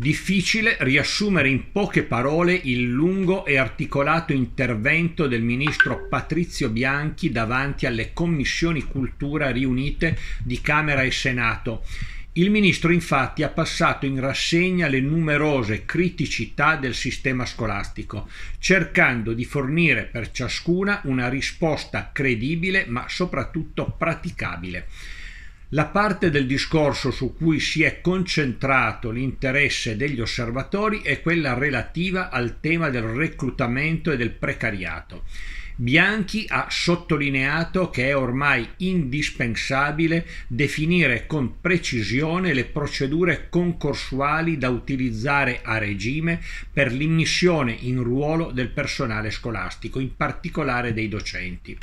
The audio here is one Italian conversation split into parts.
Difficile riassumere in poche parole il lungo e articolato intervento del ministro Patrizio Bianchi davanti alle commissioni cultura riunite di Camera e Senato. Il ministro infatti ha passato in rassegna le numerose criticità del sistema scolastico, cercando di fornire per ciascuna una risposta credibile ma soprattutto praticabile. La parte del discorso su cui si è concentrato l'interesse degli osservatori è quella relativa al tema del reclutamento e del precariato. Bianchi ha sottolineato che è ormai indispensabile definire con precisione le procedure concorsuali da utilizzare a regime per l'immissione in ruolo del personale scolastico, in particolare dei docenti.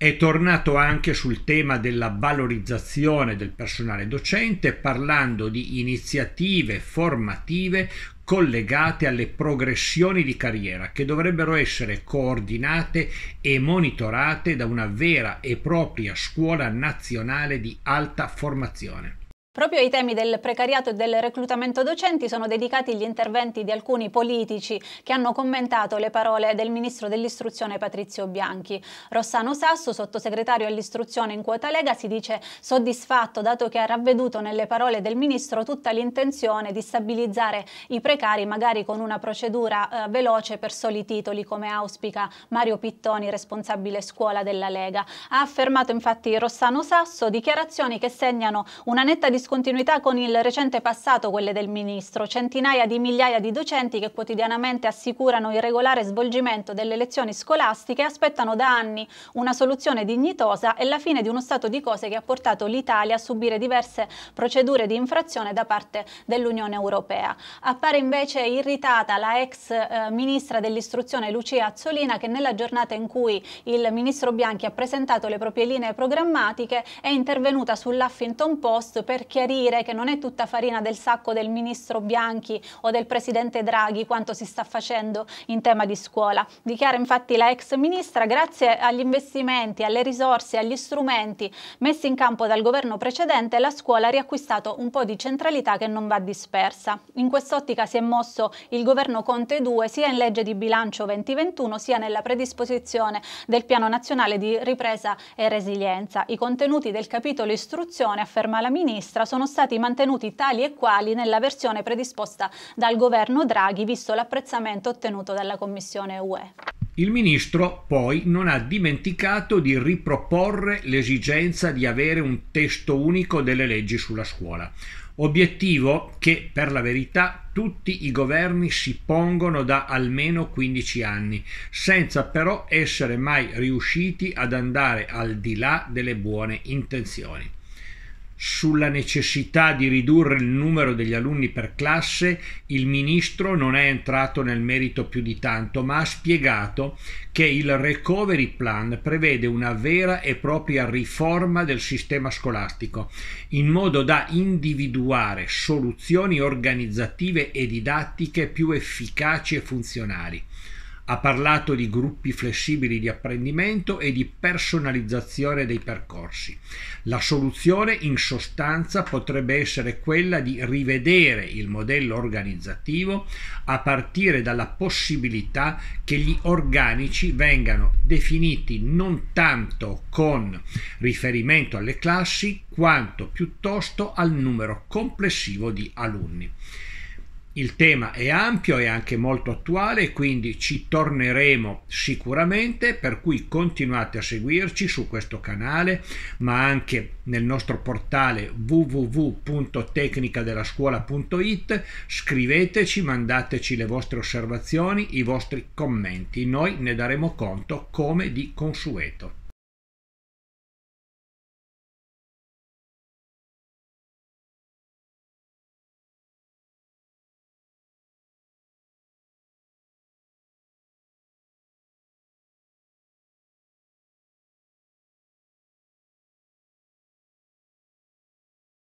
È tornato anche sul tema della valorizzazione del personale docente parlando di iniziative formative collegate alle progressioni di carriera che dovrebbero essere coordinate e monitorate da una vera e propria scuola nazionale di alta formazione. Proprio ai temi del precariato e del reclutamento docenti sono dedicati gli interventi di alcuni politici che hanno commentato le parole del ministro dell'istruzione Patrizio Bianchi. Rossano Sasso, sottosegretario all'istruzione in quota Lega, si dice soddisfatto dato che ha ravveduto nelle parole del ministro tutta l'intenzione di stabilizzare i precari magari con una procedura eh, veloce per soli titoli come auspica Mario Pittoni, responsabile scuola della Lega. Ha affermato infatti Rossano Sasso dichiarazioni che segnano una netta discussione discontinuità con il recente passato quelle del Ministro, centinaia di migliaia di docenti che quotidianamente assicurano il regolare svolgimento delle lezioni scolastiche aspettano da anni una soluzione dignitosa e la fine di uno stato di cose che ha portato l'Italia a subire diverse procedure di infrazione da parte dell'Unione Europea. Appare invece irritata la ex eh, Ministra dell'Istruzione Lucia Azzolina che nella giornata in cui il Ministro Bianchi ha presentato le proprie linee programmatiche è intervenuta sull'Huffington Post per chiarire che non è tutta farina del sacco del ministro Bianchi o del presidente Draghi quanto si sta facendo in tema di scuola. Dichiara infatti la ex ministra, grazie agli investimenti, alle risorse, agli strumenti messi in campo dal governo precedente, la scuola ha riacquistato un po' di centralità che non va dispersa. In quest'ottica si è mosso il governo Conte 2 sia in legge di bilancio 2021 sia nella predisposizione del piano nazionale di ripresa e resilienza. I contenuti del capitolo istruzione, afferma la ministra, sinistra sono stati mantenuti tali e quali nella versione predisposta dal governo Draghi, visto l'apprezzamento ottenuto dalla Commissione UE. Il ministro poi non ha dimenticato di riproporre l'esigenza di avere un testo unico delle leggi sulla scuola, obiettivo che per la verità tutti i governi si pongono da almeno 15 anni, senza però essere mai riusciti ad andare al di là delle buone intenzioni sulla necessità di ridurre il numero degli alunni per classe, il ministro non è entrato nel merito più di tanto, ma ha spiegato che il recovery plan prevede una vera e propria riforma del sistema scolastico, in modo da individuare soluzioni organizzative e didattiche più efficaci e funzionali. Ha parlato di gruppi flessibili di apprendimento e di personalizzazione dei percorsi. La soluzione in sostanza potrebbe essere quella di rivedere il modello organizzativo a partire dalla possibilità che gli organici vengano definiti non tanto con riferimento alle classi quanto piuttosto al numero complessivo di alunni. Il tema è ampio e anche molto attuale, quindi ci torneremo sicuramente, per cui continuate a seguirci su questo canale, ma anche nel nostro portale www.tecnicadelascuola.it, scriveteci, mandateci le vostre osservazioni, i vostri commenti, noi ne daremo conto come di consueto.